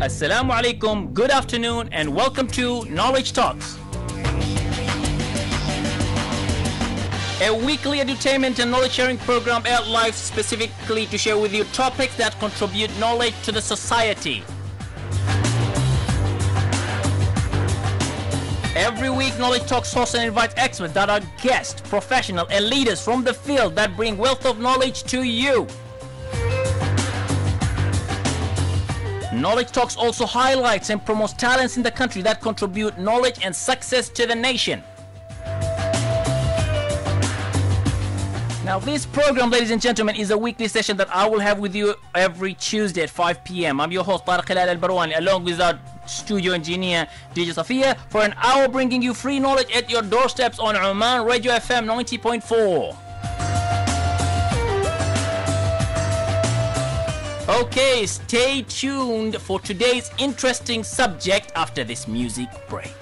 Assalamu alaikum, good afternoon, and welcome to Knowledge Talks. A weekly entertainment and knowledge sharing program aired live specifically to share with you topics that contribute knowledge to the society. Every week, Knowledge Talks hosts and invites experts that are guests, professionals, and leaders from the field that bring wealth of knowledge to you. Knowledge Talks also highlights and promotes talents in the country that contribute knowledge and success to the nation. Now, this program, ladies and gentlemen, is a weekly session that I will have with you every Tuesday at 5 p.m. I'm your host, Tariq Hilal Al-Barwani, along with our studio engineer, DJ Safia, for an hour bringing you free knowledge at your doorsteps on Oman Radio FM 90.4. Okay, stay tuned for today's interesting subject after this music break.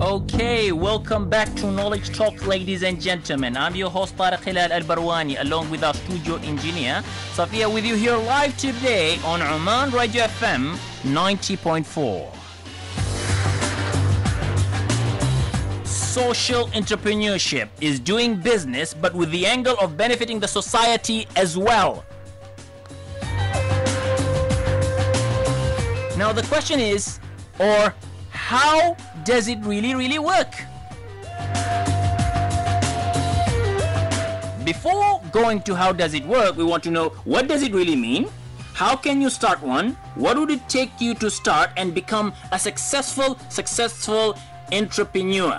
Okay, welcome back to Knowledge Talk, ladies and gentlemen. I'm your host Tariq Hilal Al Barwani, along with our studio engineer Safia, with you here live today on Oman Radio FM 90.4. social entrepreneurship is doing business but with the angle of benefiting the society as well. Now, the question is, or how does it really, really work? Before going to how does it work, we want to know what does it really mean? How can you start one? What would it take you to start and become a successful, successful entrepreneur?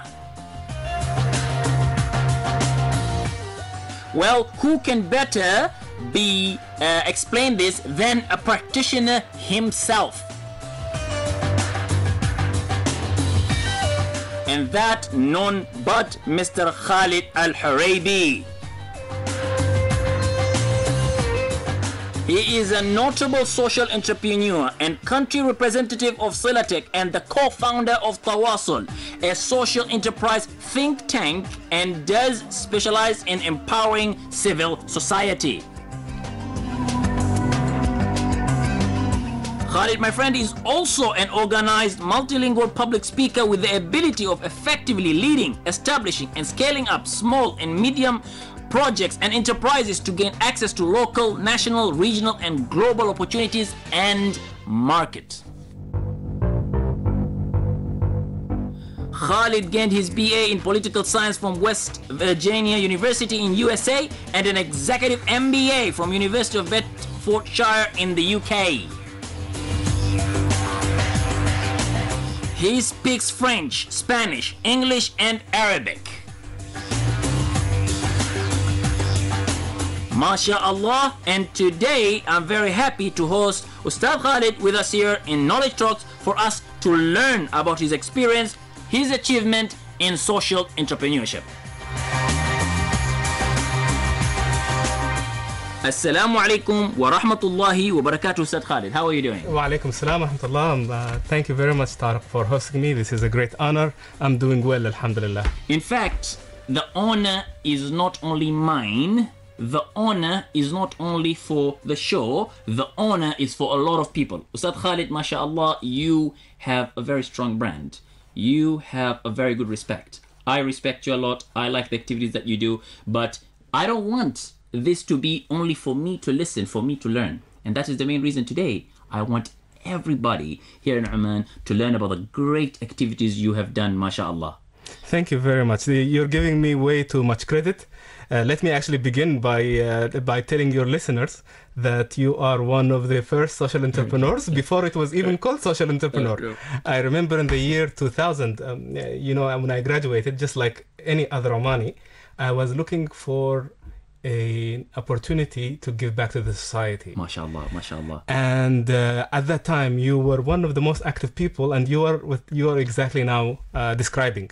Well, who can better be uh, explain this than a practitioner himself? And that none but Mr. Khalid Al Haraibi. He is a notable social entrepreneur and country representative of Silatech and the co-founder of Tawasul, a social enterprise think tank and does specialize in empowering civil society. Khalid, my friend, is also an organized multilingual public speaker with the ability of effectively leading, establishing, and scaling up small and medium projects and enterprises to gain access to local, national, regional, and global opportunities and markets. Khalid gained his BA in political science from West Virginia University in USA and an executive MBA from University of Bedfordshire in the UK. He speaks French, Spanish, English and Arabic. Allah, And today I'm very happy to host Ustad Khalid with us here in Knowledge Talks for us to learn about his experience, his achievement in social entrepreneurship. Assalamu alaikum wa rahmatullahi wa barakatuh, Ustad Khalid. How are you doing? Wa alaikum salam wa rahmatullah. Um, uh, thank you very much, Tarek, for hosting me. This is a great honor. I'm doing well, alhamdulillah. In fact, the honor is not only mine, the honor is not only for the show, the honor is for a lot of people. Ustad Khalid, mashallah, you have a very strong brand. You have a very good respect. I respect you a lot. I like the activities that you do, but I don't want this to be only for me to listen, for me to learn. And that is the main reason today I want everybody here in Oman to learn about the great activities you have done, mashallah. Thank you very much. You're giving me way too much credit. Uh, let me actually begin by uh, by telling your listeners that you are one of the first social entrepreneurs before it was even called social entrepreneur. I remember in the year 2000, um, you know, when I graduated, just like any other Omani, I was looking for an opportunity to give back to the society. MashaAllah, MashaAllah. And uh, at that time, you were one of the most active people, and you are what you are exactly now uh, describing.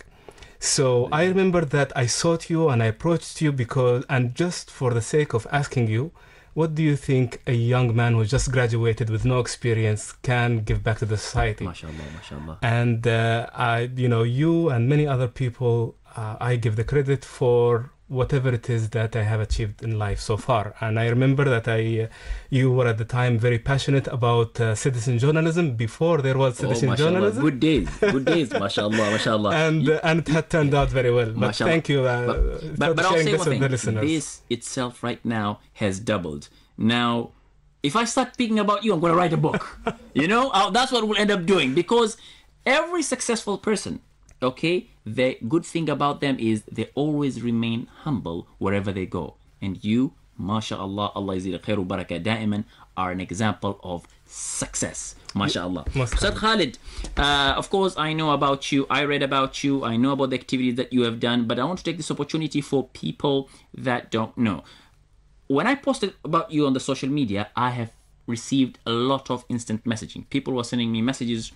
So I remember that I sought you and I approached you because, and just for the sake of asking you, what do you think a young man who just graduated with no experience can give back to the society? Mashallah, mashallah. And uh, I, you know, you and many other people, uh, I give the credit for whatever it is that I have achieved in life so far. And I remember that I, uh, you were at the time very passionate about uh, citizen journalism before there was oh, citizen oh, journalism. Good days, good days, mashallah, mashallah. And you, uh, and it had turned out very well. But mashallah. thank you uh, but, but, but sharing this with the listeners. This itself right now has doubled. Now, if I start speaking about you, I'm going to write a book. you know, I'll, uh, that's what we'll end up doing because every successful person Okay, the good thing about them is they always remain humble wherever they go. And you, mashallah, Allah is khairu baraka da'iman, are an example of success. MashaAllah. Ustad Khalid, uh, of course, I know about you. I read about you. I know about the activities that you have done, but I want to take this opportunity for people that don't know. When I posted about you on the social media, I have received a lot of instant messaging. People were sending me messages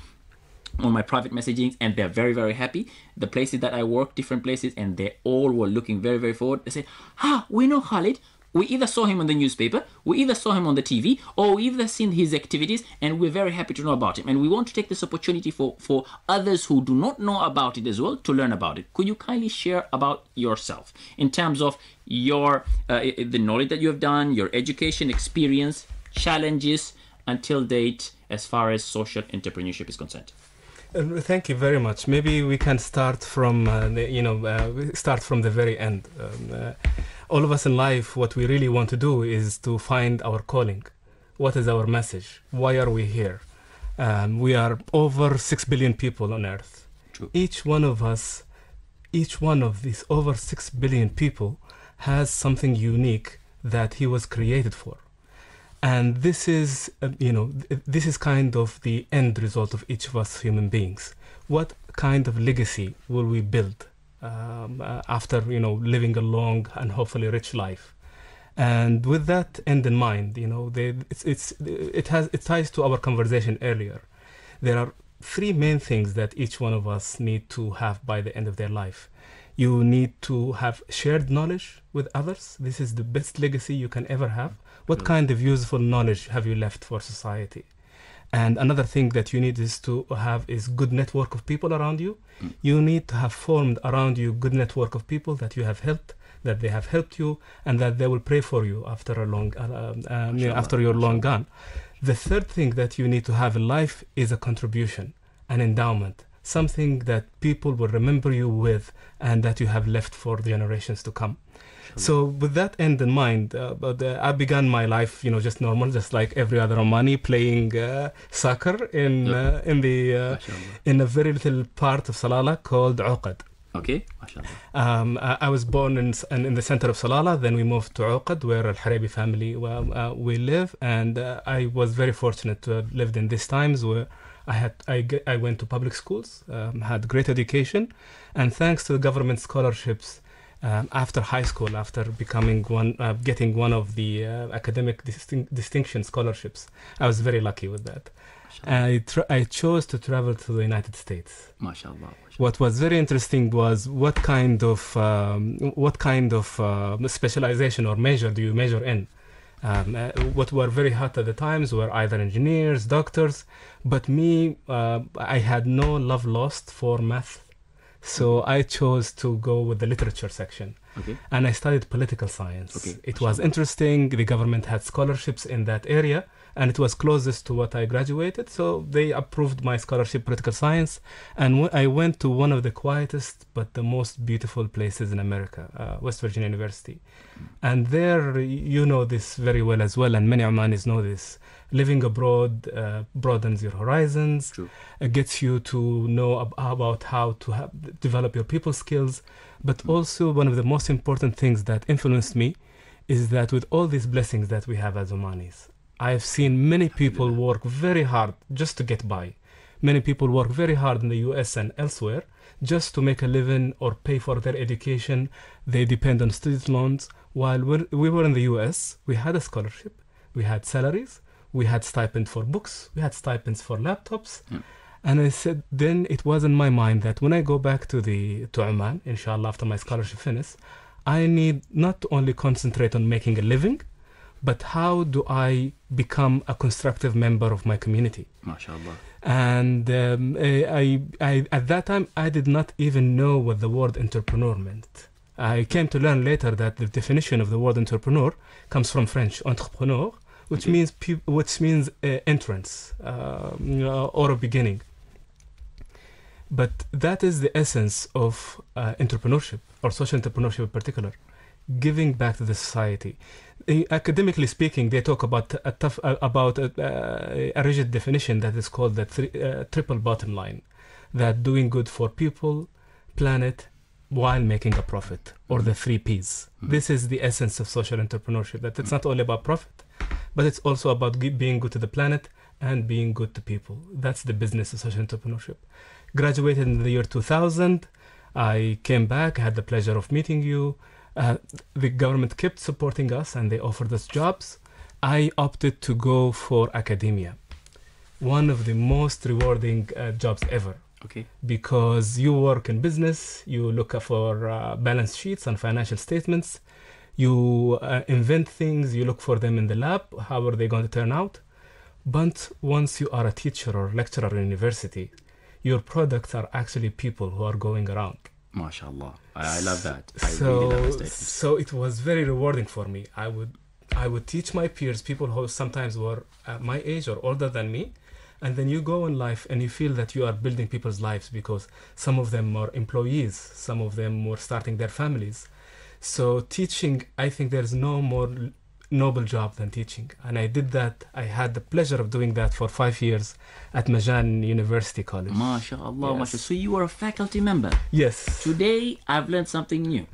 on my private messaging and they're very very happy the places that i work different places and they all were looking very very forward they said ah we know khalid we either saw him on the newspaper we either saw him on the tv or we either seen his activities and we're very happy to know about him and we want to take this opportunity for for others who do not know about it as well to learn about it could you kindly share about yourself in terms of your uh, the knowledge that you have done your education experience challenges until date as far as social entrepreneurship is concerned thank you very much. Maybe we can start from uh, the, you know uh, start from the very end. Um, uh, all of us in life, what we really want to do is to find our calling. What is our message? Why are we here? Um, we are over six billion people on Earth. True. Each one of us, each one of these over six billion people, has something unique that he was created for and this is uh, you know this is kind of the end result of each of us human beings what kind of legacy will we build um, uh, after you know living a long and hopefully rich life and with that end in mind you know they, it's, it's it has it ties to our conversation earlier there are three main things that each one of us need to have by the end of their life you need to have shared knowledge with others this is the best legacy you can ever have what mm. kind of useful knowledge have you left for society? And another thing that you need is to have is good network of people around you. Mm. You need to have formed around you good network of people that you have helped, that they have helped you, and that they will pray for you after a long, uh, um, uh, you know, after your long gone. The third thing that you need to have in life is a contribution, an endowment, something that people will remember you with, and that you have left for generations to come. So with that end in mind, uh, uh, I began my life, you know, just normal, just like every other Omani, playing uh, soccer in uh, in the uh, in a very little part of Salalah called Uqad. Okay, Um, I, was born in, in the center of Salalah. Then we moved to Uqad, where Al Harabi family well, uh, we live, and I was very fortunate to have lived in these times where. I had I, I went to public schools, um, had great education, and thanks to the government scholarships um, after high school, after becoming one, uh, getting one of the uh, academic distin- distinction scholarships. I was very lucky with that. I, tra- I chose to travel to the United States. Mashallah. What was very interesting was what kind of um, what kind of uh, specialization or measure do you measure in? Um, uh, what were very hot at the times were either engineers, doctors, but me, uh, I had no love lost for math so I chose to go with the literature section. Okay. And I studied political science. Okay. It was interesting. The government had scholarships in that area, and it was closest to what I graduated. So they approved my scholarship, political science. And I went to one of the quietest but the most beautiful places in America, uh, West Virginia University. And there, you know this very well as well, and many Omanis know this living abroad uh, broadens your horizons. True. It uh, gets you to know ab- about how to ha- develop your people skills. But mm. also, one of the most important things that influenced me is that with all these blessings that we have as Omanis, I've seen many people work very hard just to get by. Many people work very hard in the US and elsewhere just to make a living or pay for their education. They depend on student loans. While we were in the US, we had a scholarship, we had salaries, we had stipend for books, we had stipends for laptops. Mm. And I said, then it was in my mind that when I go back to the to Oman, inshallah, after my scholarship finishes, I need not only concentrate on making a living, but how do I become a constructive member of my community? mashallah And um, I, I, at that time, I did not even know what the word entrepreneur meant. I came to learn later that the definition of the word entrepreneur comes from French, entrepreneur, which means which means uh, entrance uh, or a beginning. But that is the essence of uh, entrepreneurship or social entrepreneurship in particular giving back to the society. Academically speaking, they talk about a tough uh, about a, uh, a, rigid definition that is called the uh, triple bottom line, that doing good for people, planet, while making a profit, or the three P's. Mm-hmm. This is the essence of social entrepreneurship. That it's not only about profit, but it's also about being good to the planet and being good to people. That's the business of social entrepreneurship. Graduated in the year 2000. I came back, had the pleasure of meeting you. Uh, the government kept supporting us and they offered us jobs. I opted to go for academia, one of the most rewarding uh, jobs ever. Okay. Because you work in business, you look for uh, balance sheets and financial statements, you uh, invent things, you look for them in the lab, how are they going to turn out? But once you are a teacher or lecturer in university, your products are actually people who are going around. MashaAllah. I, I love that. I so, really love that so it was very rewarding for me. I would I would teach my peers, people who sometimes were at uh, my age or older than me, and then you go in life and you feel that you are building people's lives because some of them are employees, some of them were starting their families, so teaching, I think there's no more noble job than teaching. And I did that. I had the pleasure of doing that for five years at Majan University College. MashaAllah, yes. So you were a faculty member? Yes. Today, I've learned something new.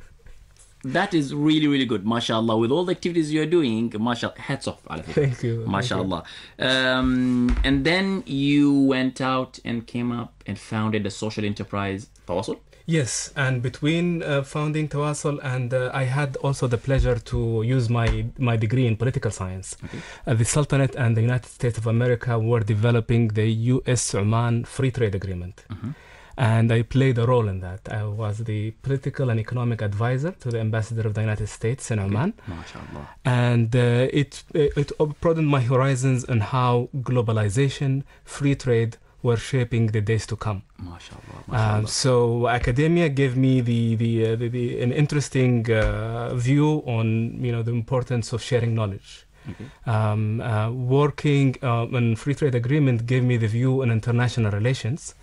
That is really, really good. MashaAllah. With all the activities you're doing, mashallah, hats off. Thank you. MashaAllah. Um, and then you went out and came up and founded a social enterprise, Tawasul? Yes, and between uh, founding Tawasul and uh, I had also the pleasure to use my, my degree in political science. Okay. Uh, the Sultanate and the United States of America were developing the US Oman Free Trade Agreement. Mm-hmm and I played a role in that. I was the political and economic advisor to the ambassador of the United States in Oman, okay. and uh, it it broadened my horizons on how globalization, free trade, were shaping the days to come. MashaAllah. Um, MashaAllah. so academia gave me the, the, uh, the, the an interesting uh, view on you know the importance of sharing knowledge. Mm-hmm. Um, uh, working um, on free trade agreement gave me the view on international relations.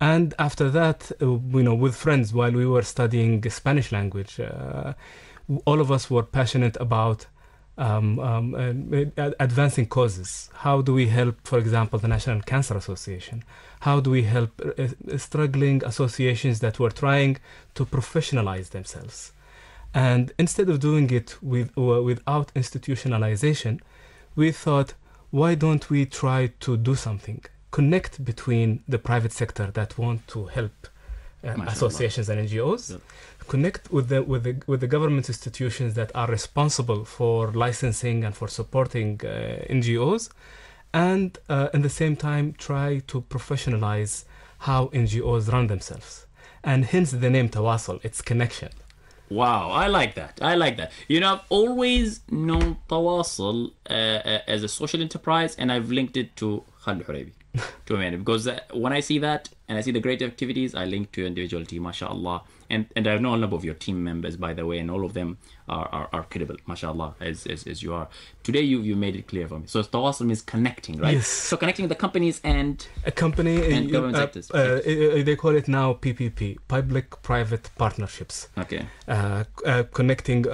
And after that, uh, you know, with friends while we were studying Spanish language, uh, all of us were passionate about um, um, uh, uh, advancing causes. How do we help, for example, the National Cancer Association? How do we help uh, uh struggling associations that were trying to professionalize themselves? And instead of doing it with, without institutionalization, we thought, why don't we try to do something? Connect between the private sector that want to help uh, associations and NGOs yeah connect with the with the with the government institutions that are responsible for licensing and for supporting uh, NGOs, and uh, at the same time try to professionalize how NGOs run themselves, and hence the name Tawasul, its connection. Wow, I like that. I like that. You know, I've always known Tawasul uh, uh, as a social enterprise, and I've linked it to Khalil Hurabi. to many because when I see that and I see the great activities, I link to individual team, mashallah. And and I know a number of your team members, by the way, and all of them are, are, are credible, mashallah, as, as, as you are. Today, you you made it clear for me. So, Tawasul is connecting, right? Yes. So, connecting the companies and. A company and government uh, sectors. Uh, uh, they call it now PPP, public private partnerships. Okay. Uh, uh, connecting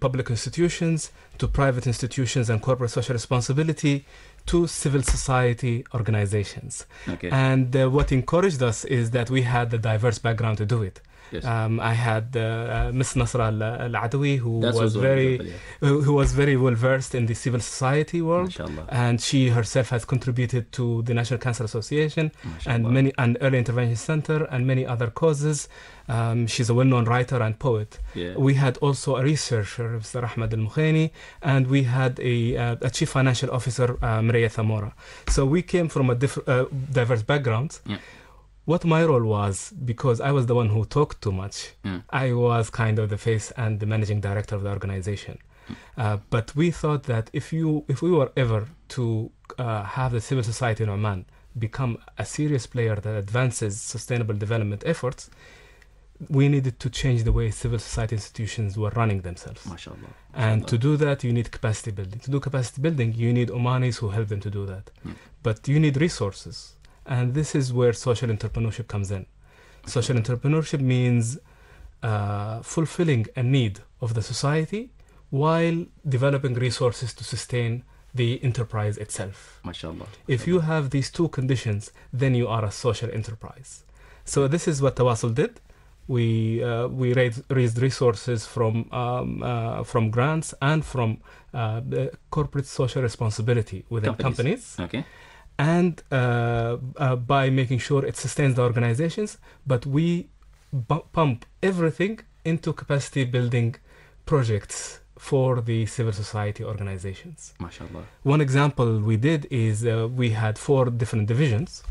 public institutions to private institutions and corporate social responsibility to civil society organizations. Okay. And uh, what encouraged us is that we had a diverse background to do it. Um, I had uh, uh Miss Nasra Al Adawi, who was, very, yeah. who, who was very well versed in the civil society world, Mashallah. and she herself has contributed to the National Cancer Association Mashallah. and many an Early Intervention Center and many other causes. Um, she's a well-known writer and poet. Yeah. We had also a researcher, Mr. Ahmed Al Mukhani, and we had a, uh, a chief financial officer, uh, Maria Thamora. So we came from a diff- uh, diverse backgrounds. Yeah what my role was because I was the one who talked too much. Mm. I was kind of the face and the managing director of the organization. Hmm. Uh, but we thought that if you if we were ever to uh, have the civil society in Oman become a serious player that advances sustainable development efforts, we needed to change the way civil society institutions were running themselves. Mashallah. Mashallah. And to do that, you need capacity building. To do capacity building, you need Omanis who help them to do that. Mm. But you need resources. And this is where social entrepreneurship comes in. Social entrepreneurship means uh, fulfilling a need of the society while developing resources to sustain the enterprise itself. Mashallah. If you have these two conditions, then you are a social enterprise. So this is what Tawassul did. We uh, we raised, raised, resources from um, uh, from grants and from uh, corporate social responsibility within companies. companies. Okay and uh, uh, by making sure it sustains the organizations. But we pump everything into capacity building projects for the civil society organizations. MashaAllah. One example we did is uh, we had four different divisions,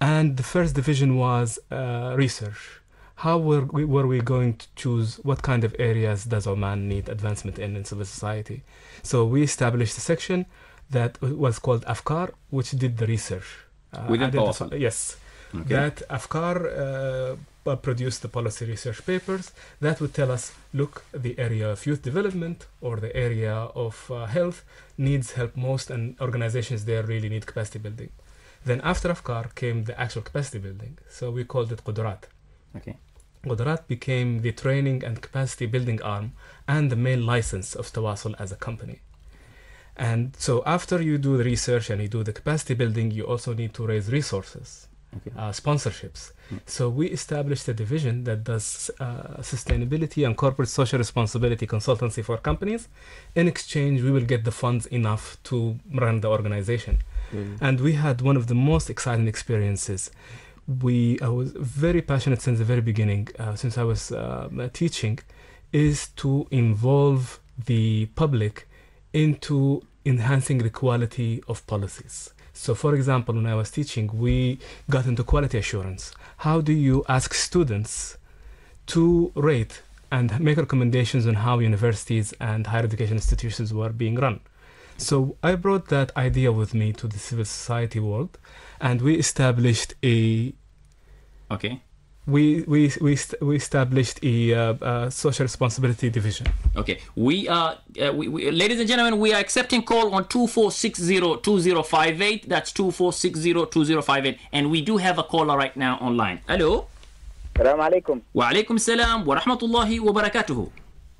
and the first division was uh, research. How were we, were we going to choose what kind of areas does Oman need advancement in in civil society? So we established a section that was called Afkar, which did the research. Uh, Within PowerPoint? yes. Okay. That Afkar uh, uh, produced the policy research papers that would tell us, look, the area of youth development or the area of uh, health needs help most and organizations there really need capacity building. Then after Afkar came the actual capacity building. So we called it Qudurat. Okay. Qudurat became the training and capacity building arm and the main license of Tawassul as a company. And so after you do the research and you do the capacity building, you also need to raise resources, okay. uh, sponsorships. Mm. So we established a division that does uh, sustainability and corporate social responsibility consultancy for companies. In exchange, we will get the funds enough to run the organization. Mm. And we had one of the most exciting experiences. We I was very passionate since the very beginning, uh, since I was uh, teaching, is to involve the public into enhancing the quality of policies. So, for example, when I was teaching, we got into quality assurance. How do you ask students to rate and make recommendations on how universities and higher education institutions were being run? So, I brought that idea with me to the civil society world, and we established a okay we we we, we established a uh, social responsibility division. Okay, we are uh, we, we, ladies and gentlemen, we are accepting call on two four six zero two zero five eight. That's two four six zero two zero five eight, and we do have a caller right now online. Hello. Assalamu alaikum. Wa alaikum salam wa rahmatullahi wa barakatuhu.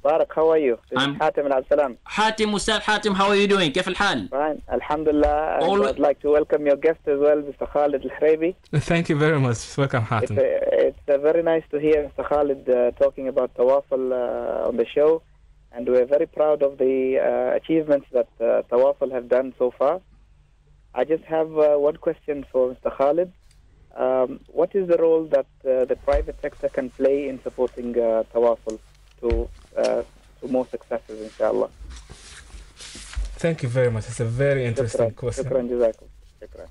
Barak, how are you? This I'm is Hatim Al Salam. Hatim Ustad Hatim, how are you doing? كيف الحال? Fine, Alhamdulillah. All... I'd like to welcome your guest as well, Mr. Khalid Al Hrebi. Thank you very much. Welcome, Hatim. It's, a, it's a very nice to hear Mr. Khalid uh, talking about Tawaful uh, on the show, and we're very proud of the uh, achievements that uh, Tawaful have done so far. I just have uh, one question for Mr. Khalid. Um, what is the role that uh, the private sector can play in supporting uh, Tawaful to uh, to more successes, inshallah. Thank you very much. It's a very interesting Shukran. question. Shukran, Shukran.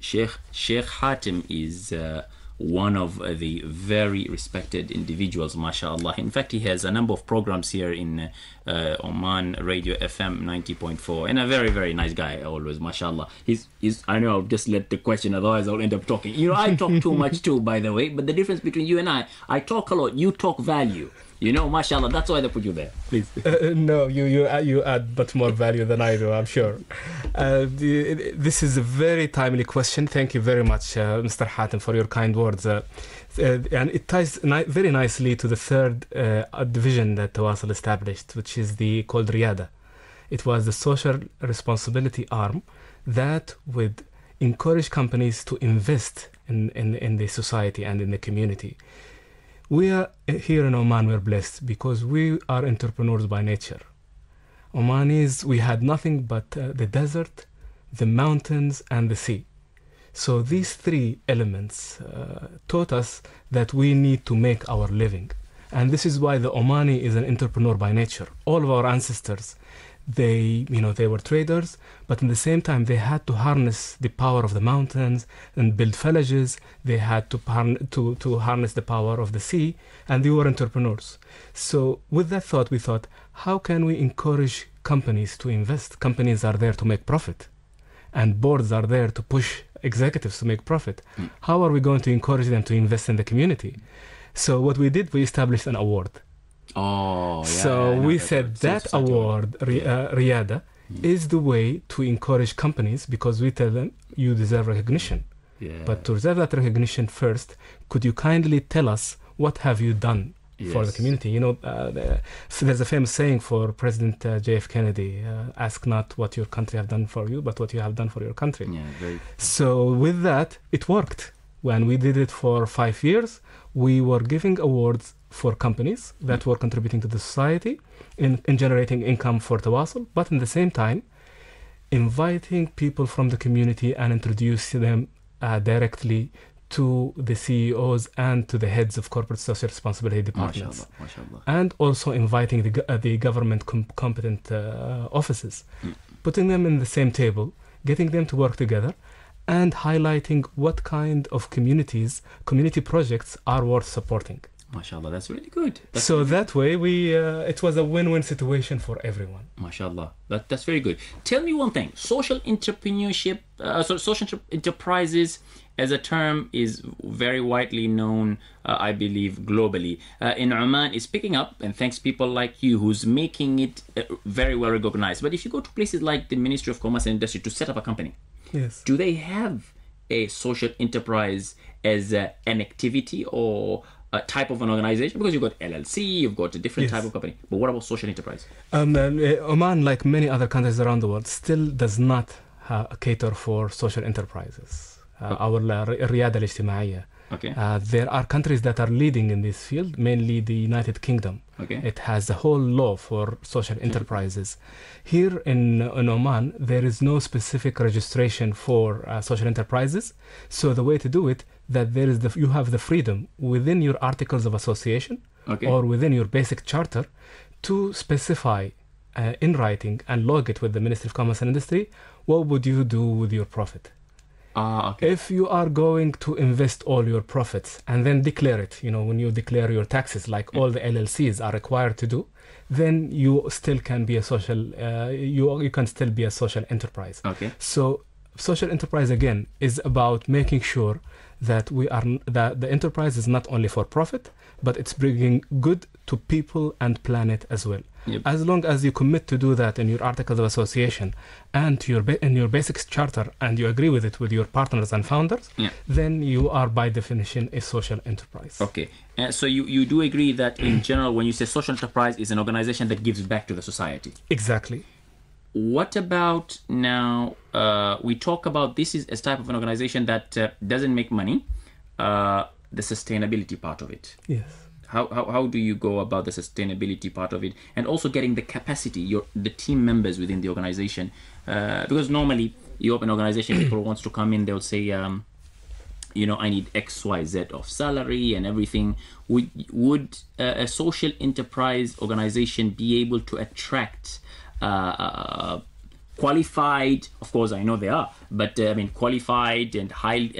Sheikh, Sheikh Hatim is uh, one of the very respected individuals, mashallah. In fact, he has a number of programs here in uh, Oman Radio FM 90.4, and a very, very nice guy always, mashallah. He's, he's, I know I'll just let the question, otherwise I'll end up talking. You know, I talk too much too, by the way, but the difference between you and I, I talk a lot, you talk value. You know, mashallah, that's why they put you there. Please. Uh, uh no, you you add, uh, you add but more value than I do, I'm sure. Uh, this is a very timely question. Thank you very much, uh, Mr. Hatem, for your kind words. Uh, and it ties ni- very nicely to the third division that Tawassul established, which is the called Riyada. It was the social responsibility arm that would encourage companies to invest in, in, in the society and in the community we are here in Oman, we're blessed because we are entrepreneurs by nature. Omanis, we had nothing but uh, the desert, the mountains, and the sea. So these three elements uh, taught us that we need to make our living. And this is why the Omani is an entrepreneur by nature. All of our ancestors they you know they were traders but in the same time they had to harness the power of the mountains and build villages they had to to to harness the power of the sea and they were entrepreneurs so with that thought we thought how can we encourage companies to invest companies are there to make profit and boards are there to push executives to make profit hmm. how are we going to encourage them to invest in the community so what we did we established an award Oh, yeah, so yeah, we that said that so award, uh, Riada, mm. is the way to encourage companies because we tell them you deserve recognition. Yeah. But to deserve that recognition first, could you kindly tell us what have you done yes. for the community? You know, uh, the, so there's a famous saying for President uh, J.F. Kennedy: uh, "Ask not what your country have done for you, but what you have done for your country." Yeah, very. So with that, it worked. When we did it for five years, we were giving awards for companies that were contributing to the society in, in generating income for Tawasul, but in the same time, inviting people from the community and introduce them uh, directly to the CEOs and to the heads of corporate social responsibility departments, and also inviting the, uh, the government com- competent uh, offices, mm. putting them in the same table, getting them to work together, and highlighting what kind of communities, community projects are worth supporting. MashaAllah, that's really good. That's so really that way, we uh, it was a win-win situation for everyone. MashaAllah, that, that's very good. Tell me one thing: social entrepreneurship, uh, so social enterprises, as a term, is very widely known, uh, I believe, globally. in uh, Oman, it's picking up, and thanks people like you who's making it uh, very well recognized. But if you go to places like the Ministry of Commerce and Industry to set up a company, yes, do they have a social enterprise as a, an activity or a type of an organization because you've got LLC, you've got a different yes. type of company. But what about social enterprise? Um, um uh, Oman, like many other countries around the world, still does not uh, cater for social enterprises uh, Our or الريادة Okay. Uh, there are countries that are leading in this field, mainly the United Kingdom. Okay. It has a whole law for social enterprises. Here in, in Oman, there is no specific registration for uh, social enterprises. So the way to do it that there is the you have the freedom within your articles of association okay. or within your basic charter to specify uh, in writing and log it with the Ministry of Commerce and Industry what would you do with your profit. Ah, okay. If you are going to invest all your profits and then declare it, you know, when you declare your taxes, like mm. all the LLCs are required to do, then you still can be a social, uh, you you can still be a social enterprise. Okay. So social enterprise again is about making sure that we are that the enterprise is not only for profit, but it's bringing good to people and planet as well. Yep. As long as you commit to do that in your articles of association and your in your basics charter, and you agree with it with your partners and founders, yeah. then you are by definition a social enterprise. Okay, uh, so you, you do agree that in general, when you say social enterprise, is an organization that gives back to the society. Exactly what about now? Uh, we talk about this is a type of an organization that uh, doesn't make money. Uh, the sustainability part of it. Yes. How, how, how do you go about the sustainability part of it and also getting the capacity your the team members within the organization uh, because normally you open organization people wants to come in they'll say um, you know i need xyz of salary and everything would would uh, a social enterprise organization be able to attract uh, uh, qualified. Of course, I know they are, but uh, I mean qualified and high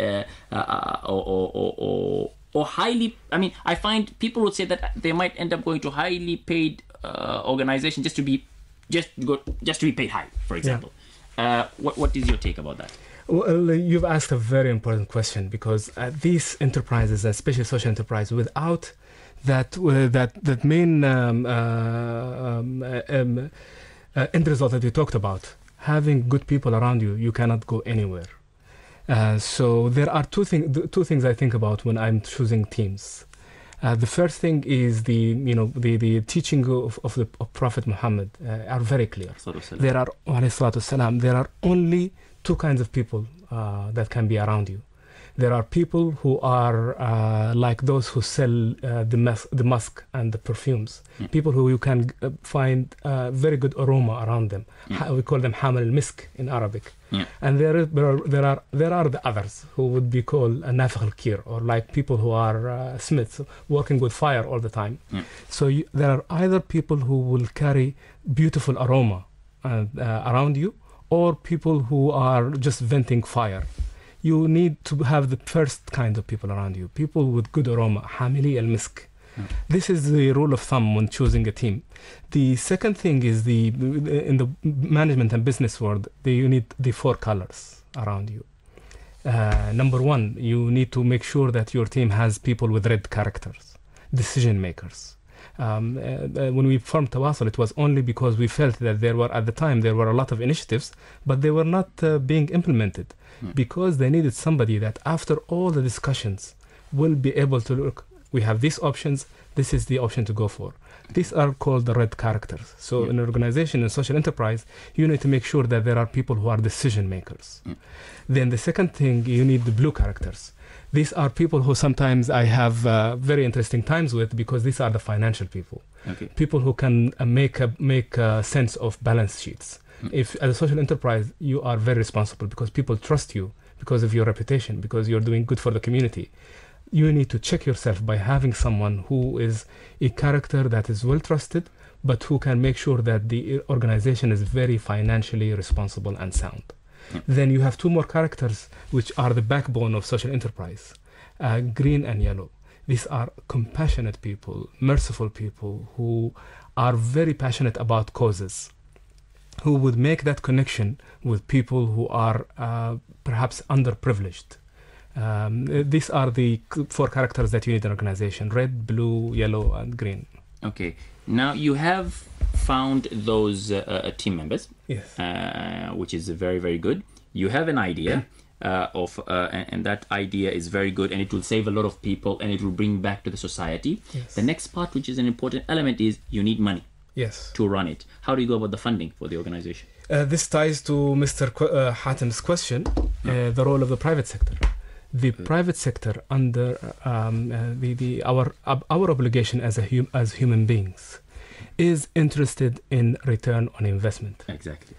uh, or, or, or, or highly. I mean, I find people would say that they might end up going to highly paid organization just to be just go just to be paid high, for example. Yeah. what what is your take about that? Well, you've asked a very important question because uh, these enterprises, especially social enterprises, without that uh, that that main um, uh, um, um uh, end result that we talked about having good people around you you cannot go anywhere uh, so there are two things two things i think about when i'm choosing teams uh, the first thing is the you know the, the teaching of, of the of prophet muhammad uh, are very clear there are there are only two kinds of people uh, that can be around you there are people who are uh, like those who sell uh, the, mas- the musk and the perfumes. Mm. People who you can uh, find uh, very good aroma around them. Mm. Ha- we call them hamal misk in Arabic. Yeah. Hmm. And there, is, there, are, there, are, there are the others who would be called a uh, nafakh kir or like people who are smiths working with fire all the time. Yeah. Hmm. So you, there are either people who will carry beautiful aroma around you or people who are just venting fire you need to have the first kind of people around you people with good aroma el misk. this is the rule of thumb when choosing a team. The second thing is the in the management and business world, the, you need the four colors around you. Uh, number one, you need to make sure that your team has people with red characters, decision makers. Um, uh, uh, when we formed Tawasul, it was only because we felt that there were, at the time, there were a lot of initiatives, but they were not uh, being implemented mm. because they needed somebody that, after all the discussions, will be able to look, we have these options, this is the option to go for. These are called the red characters. So, yeah. Hmm. in an organization, in social enterprise, you need to make sure that there are people who are decision makers. Hmm. Then, the second thing, you need the blue characters these are people who sometimes I have uh, very interesting times with because these are the financial people, okay. people who can uh, make a, make a sense of balance sheets. Mm. If as a social enterprise, you are very responsible because people trust you because of your reputation, because you're doing good for the community. You need to check yourself by having someone who is a character that is well trusted, but who can make sure that the uh, organization is very financially responsible and sound then you have two more characters which are the backbone of social enterprise uh, green and yellow. These are compassionate people, merciful people who are very passionate about causes, who would make that connection with people who are uh, perhaps underprivileged. Um, these are the four characters that you need in an organization red, blue, yellow, and green. Okay. Now you have found those uh, uh, team members, yes. Uh, which is very, very good. You have an idea. Uh, of uh, and, and, that idea is very good and it will save a lot of people and it will bring back to the society yes. the next part which is an important element is you need money yes to run it how do you go about the funding for the organization uh, this ties to mr Qu- question the role of the private sector the mm-hmm. private sector under um, the, the our our obligation as a hum- as human beings is interested in return on investment. Exactly.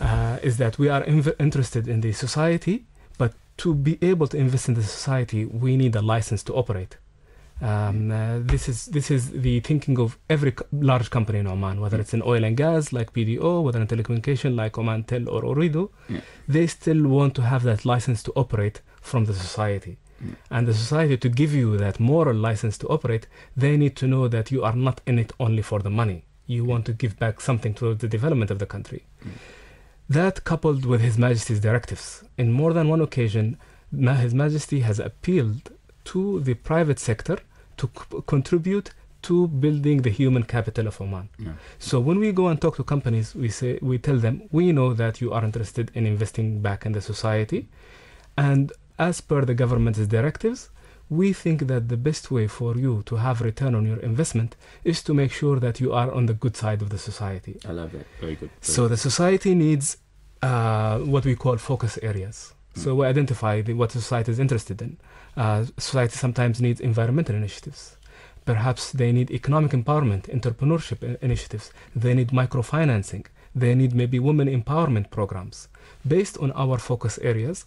Uh, is that we are inv- interested in the society, but to be able to invest in the society, we need a license to operate. Um, uh, this is this is the thinking of every co- large company in Oman, whether mm. it's in oil and gas like PDO, whether in telecommunication like Oman Tel or Orido, yeah. they still want to have that license to operate from the society and the society to give you that moral license to operate, they need to know that you are not in it only for the money. You want to give back something to the development of the country. That, coupled with His Majesty's directives, in more than one occasion, His Majesty has appealed to the private sector to c- contribute to building the human capital of Oman. Yeah. So when we go and talk to companies, we say we tell them we know that you are interested in investing back in the society, and as per the government's directives, we think that the best way for you to have return on your investment is to make sure that you are on the good side of the society. I love it. Very good. Very so good. the society needs uh, what we call focus areas. Mm. So we identify the, what society is interested in. Uh, society sometimes needs environmental initiatives. Perhaps they need economic empowerment, entrepreneurship initiatives. They need microfinancing. They need maybe women empowerment programs. Based on our focus areas,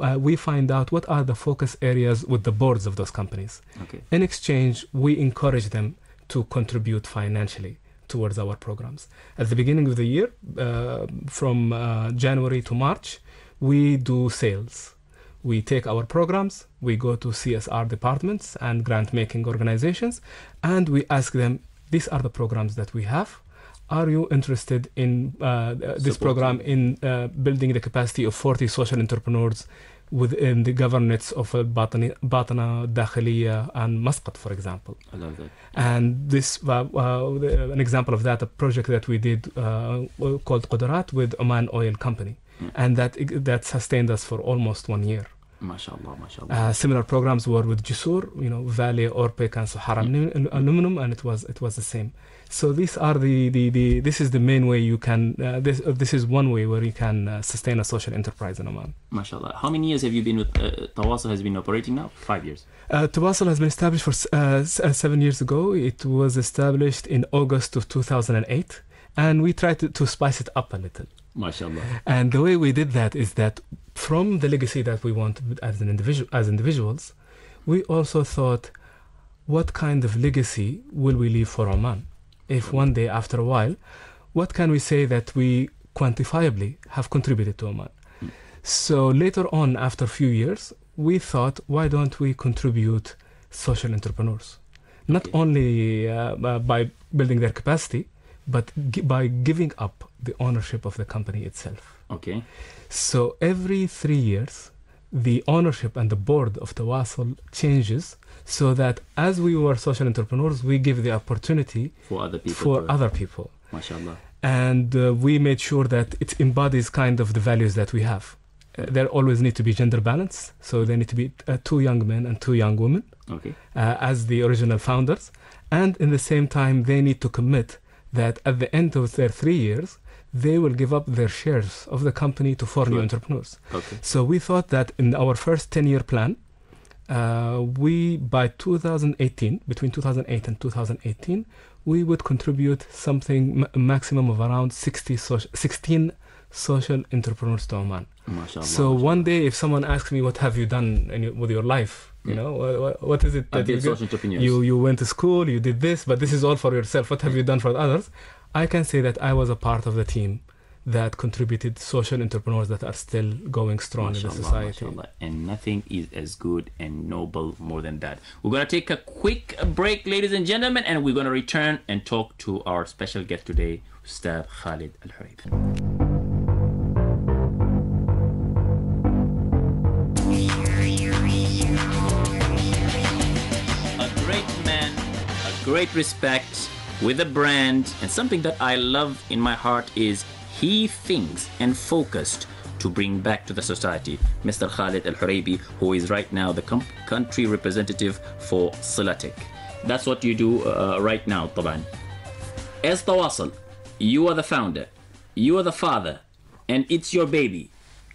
uh, we find out what are the focus areas with the boards of those companies. Okay. In exchange, we encourage them to contribute financially towards our programs. At the beginning of the year, uh, from uh, January to March, we do sales. We take our programs, we go to CSR departments and grant making organizations, and we ask them, these are the programs that we have are you interested in uh, uh this program in uh, building the capacity of 40 social entrepreneurs within the governorates of Batna, uh, Batna, Dakhiliya, and Muscat, for example? I love that. And this, uh, uh, an example of that, a project that we did called Qudarat with Oman Oil Company, hmm. and that that sustained us for almost one year. MashaAllah, MashaAllah. Uh, similar programs were with Jusur, you know, Valley, Orpec, and Sahara mm. Aluminum, and it was it was the same. So these are the, the, the this is the main way you can uh, this uh, this is one way where you can uh, sustain a social enterprise in Oman. MashaAllah. How many years have you been with uh, Tawassul has been operating now? Five years. Uh, Tawassul has been established for uh, uh, seven years ago. It was established in August of 2008, and we tried to, to spice it up a little. MashaAllah. And the way we did that is that from the legacy that we want as an individual as individuals, we also thought what kind of legacy will we leave for Oman? if one day after a while, what can we say that we quantifiably have contributed to Oman? So later on, after a few years, we thought, why don't we contribute social entrepreneurs? Not okay. only uh, uh by building their capacity, but by giving up the ownership of the company itself. Okay. So every three years, the ownership and the board of Tawassul changes so that as we were social entrepreneurs, we give the opportunity for other people. For other people. Mashallah. And uh, we made sure that it embodies kind of the values that we have. Uh, there always need to be gender balance, so there need to be uh, two young men and two young women okay. Uh, as the original founders. And in the same time, they need to commit that at the end of their three years, they will give up their shares of the company to foreign entrepreneurs. Okay. So we thought that in our first 10 year plan, uh, we by 2018, between 2008 and 2018, we would contribute something m- maximum of around 60 16 social entrepreneurs to Oman. so one day, if someone asks me, "What have you done your, with your life?" You hmm. know, what, what is it that you, you, you went to school, you did this, but this is all for yourself. What have mm. you done for others? I can say that I was a part of the team that contributed social entrepreneurs that are still going strong mashallah, in the society. Mashallah. And nothing is as good and noble more than that. We're going to take a quick break, ladies and gentlemen, and we're going to return and talk to our special guest today, Ustad Khalid Al A Great man, a great respect, with a brand. And something that I love in my heart is he thinks and focused to bring back to the society Mr. Khalid Al Huraybi, who is right now the com- country representative for Silatic. That's what you do uh, right now, Taban. As Tawassul, you are the founder, you are the father, and it's your baby.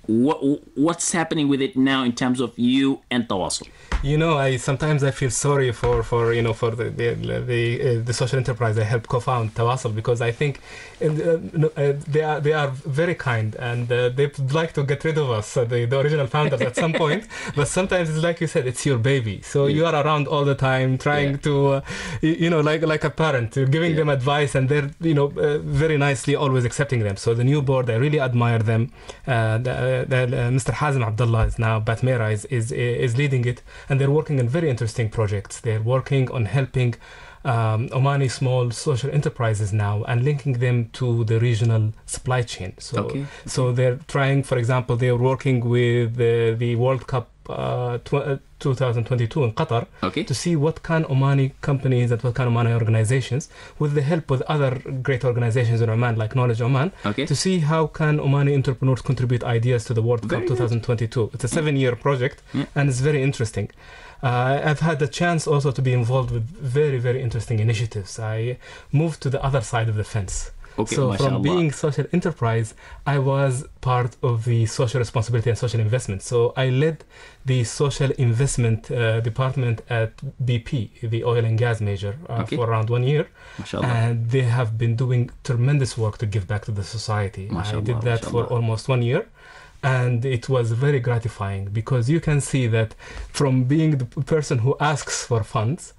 What, what's happening with it now in terms of you and Tawassul? you know i sometimes i feel sorry for for you know for the the, the, uh, the social enterprise i helped co-found tawassel because i think uh, uh, uh, they are they are very kind and uh, they'd like to get rid of us the, the original founders at some point but sometimes it's like you said it's your baby so yeah. you are around all the time trying yeah. to you know like like a parent giving yeah. them advice and they're you know very nicely always accepting them so the new board i really admire them the, mr Hazem abdullah is now batmera is, is is leading it and they're working on very interesting projects. They're working on helping um, Omani small social enterprises now and linking them to the regional supply chain. So, okay. so they're trying, for example, they're working with uh, the World Cup uh, 2022 uh, in Qatar okay. to see what can Omani companies and what can Omani organizations, with the help of other great organizations in Oman like Knowledge Oman, okay. to see how can Omani entrepreneurs contribute ideas to the World very Cup 2022. It's a seven-year mm. project yeah. and it's very interesting. Uh, I've had the chance also to be involved with very, very interesting initiatives. I moved to the other side of the fence. Okay, so from being social enterprise, I was part of the social responsibility and social investment. So I led the social investment uh, department at BP, the oil and gas major, uh, okay. for around one year. And they have been doing tremendous work to give back to the society. I did that for almost one year and it was very gratifying because you can see that from being the person who asks for funds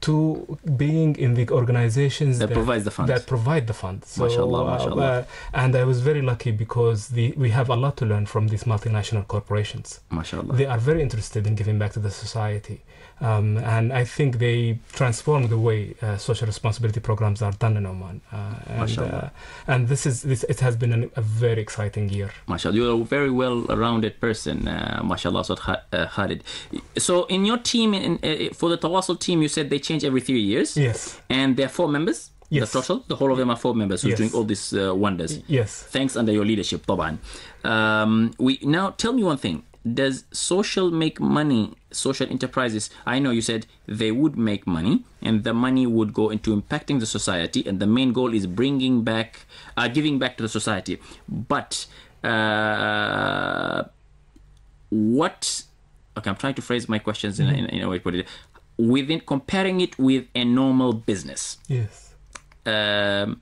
to being in the organizations that, that the funds. That provide the funds. So, mashallah, uh, mashallah. Uh, and I was very lucky because the, we have a lot to learn from these multinational corporations. Mashallah. They are very interested in giving back to the society. Um, and I think they transform the way uh, social responsibility programs are done in Oman. Uh, and, uh, and, this is this it has been an, a very exciting year. Mashallah, you're a very well-rounded person, uh, MashaAllah, Saad uh, Khalid. So in your team, in, uh, uh, for the Tawassul team, you said they change every three years. Yes. And there are four members. Yes. The total, the whole of them are four members who's yes. doing all these wonders. Yes. Thanks under your leadership, Toban. Um, we now tell me one thing does social make money social enterprises i know you said they would make money and the money would go into impacting the society and the main goal is bringing back uh, giving back to the society but uh, what okay i'm trying to phrase my questions mm-hmm. in, a, in, a way to put it within comparing it with a normal business yes um,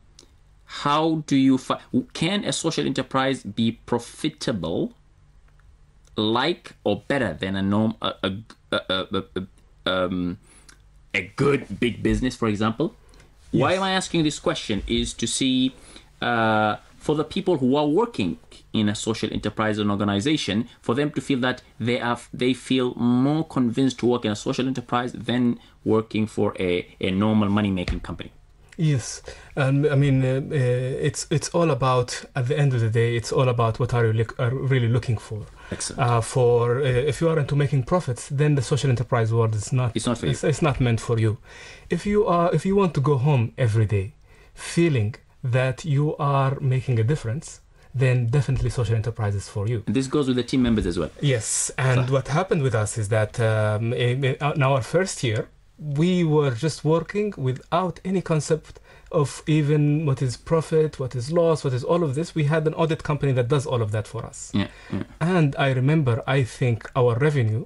how do you fi- can a social enterprise be profitable like or better than a norm a, a, a, a, um, a good big business, for example? Yes. Why am I asking this question? Is to see uh, for the people who are working in a social enterprise and organization, for them to feel that they are they feel more convinced to work in a social enterprise than working for a, a normal money making company. Yes, um, I mean uh, uh, it's it's all about at the end of the day it's all about what are you look, are really looking for. Uh, for uh, if you are into making profits, then the social enterprise world is not it's not it's, it's not meant for you. If you are if you want to go home every day, feeling that you are making a difference, then definitely social enterprises for you. And this goes with the team members as well. Yes, and so. what happened with us is that um, in, in uh, our first year, we were just working without any concept of even what is profit, what is loss, what is all of this. We had an audit company that does all of that for us. Yeah, yeah. And I remember, I think our revenue,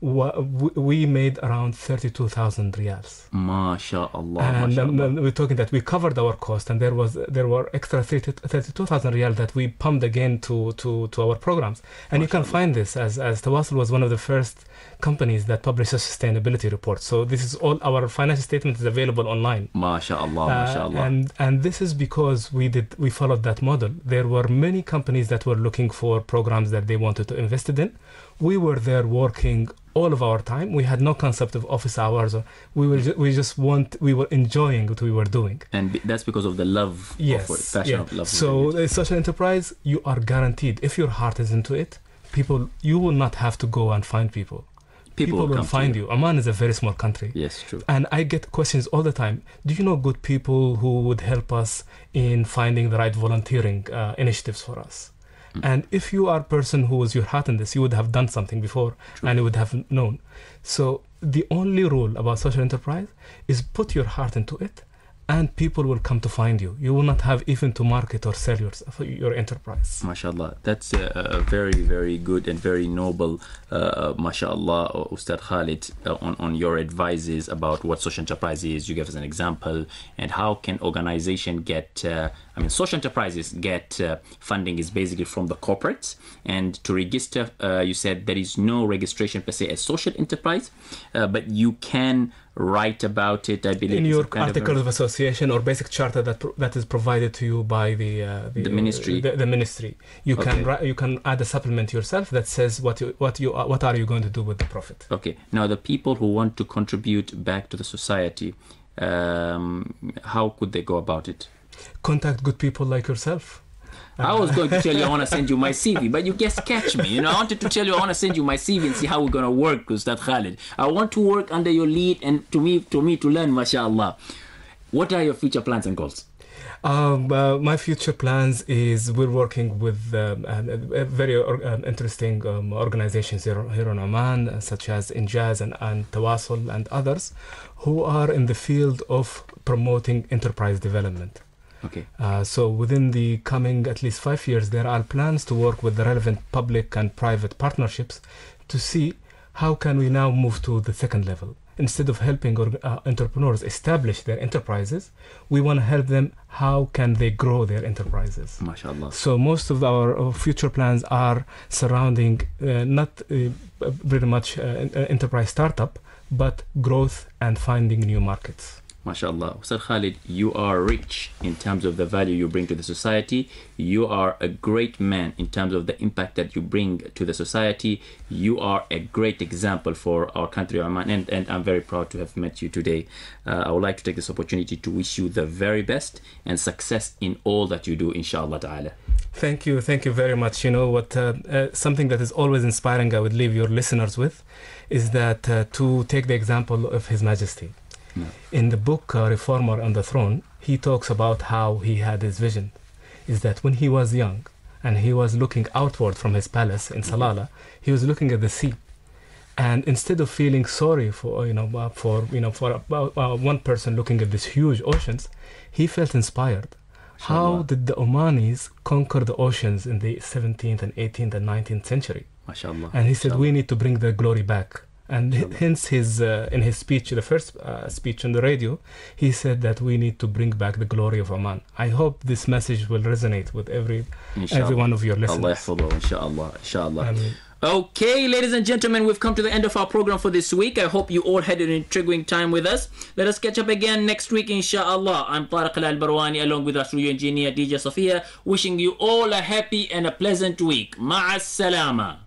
we made around 32,000 riyals. MashaAllah. And um, mashallah. Um, we're talking that we covered our cost and there was there were extra 32,000 riyal that we pumped again to, to, to our programs. And mashallah. you can find this as, as Tawasul was one of the first companies that publish a sustainability report. So this is all our financial statement is available online. MashaAllah, uh, MashaAllah. and, and this is because we did we followed that model. There were many companies that were looking for programs that they wanted to invest in. We were there working all of our time. We had no concept of office hours. we were ju- we just want we were enjoying what we were doing. And b- that's because of the love. Yes, of passion yeah. of love. So it's such an enterprise, you are guaranteed if your heart is into it. People, you will not have to go and find people people, people will, find you. Oman is a very small country. Yes, true. And I get questions all the time. Do you know good people who would help us in finding the right volunteering uh, initiatives for us? Mm. And if you are a person who was your heart in this, you would have done something before true. and you would have known. So the only rule about social enterprise is put your heart into it and people will come to find you. You will not have even to market or sell your, your enterprise. MashaAllah, that's a, a very, very good and very noble, uh, uh MashaAllah, uh, Ustad Khalid, uh, on, on your advices about what social enterprise is. You gave us an example and how can organization get, uh, I mean, social enterprises get uh, funding is basically from the corporates. And to register, uh, you said there is no registration per se as social enterprise, but you can write about it. I believe in your articles of, association or basic charter that that is provided to you by the uh, the, the, ministry. The, the, ministry. You okay. can you can add a supplement yourself that says what you, what you uh, what are you going to do with the profit. Okay. Now the people who want to contribute back to the society, um, how could they go about it? Contact good people like yourself. I was going to tell you I want to send you my CV, but you just catch me. You know, I wanted to tell you I want to send you my CV and see how we're going to work, Ustad Khalid. I want to work under your lead and to me, to me to learn, mashallah. What are your future plans and goals? Um, uh, my future plans is we're working with uh, uh, uh, um, very or, um, interesting organizations here, here in Oman, such as Injaz and, and Tawassul and others, who are in the field of promoting enterprise development. Okay. Uh, so within the coming at least five years, there are plans to work with the relevant public and private partnerships to see how can we now move to the second level. Instead of helping or, uh, entrepreneurs establish their enterprises, we want to help them how can they grow their enterprises. So most of our uh, future plans are surrounding uh, not uh, pretty much uh, enterprise startup, but growth and finding new markets. MashaAllah. Ustad Khalid, you are rich in terms of the value you bring to the society. You are a great man in terms of the impact that you bring to the society. You are a great example for our country, Oman, and, and I'm very proud to have met you today. Uh, I would like to take this opportunity to wish you the very best and success in all that you do, inshallah ta'ala. Thank you, thank you very much. You know what? Uh, uh, something that is always inspiring. I would leave your listeners with, is that uh, to take the example of His Majesty, in the book uh, Reformer on the Throne, he talks about how he had his vision. Is that when he was young and he was looking outward from his palace in Salalah, he was looking at the sea. And instead of feeling sorry for uh, you know uh, for you know for uh, uh, one person looking at these huge oceans, he felt inspired. How did the Omanis conquer the oceans in the 17th and 18th and 19th century? And he said, We need to bring the glory back and hence his uh, in his speech the first uh, speech on the radio he said that we need to bring back the glory of Oman. I hope this message will resonate with every inshallah. every one of your listeners Allah inshallah inshallah Ameen. Okay, ladies and gentlemen, we've come to the end of our program for this week. I hope you all had an intriguing time with us. Let us catch up again next week, inshallah. I'm Tariq Al Barwani along with our studio engineer DJ Sofia, wishing you all a happy and a pleasant week. Ma'as salama.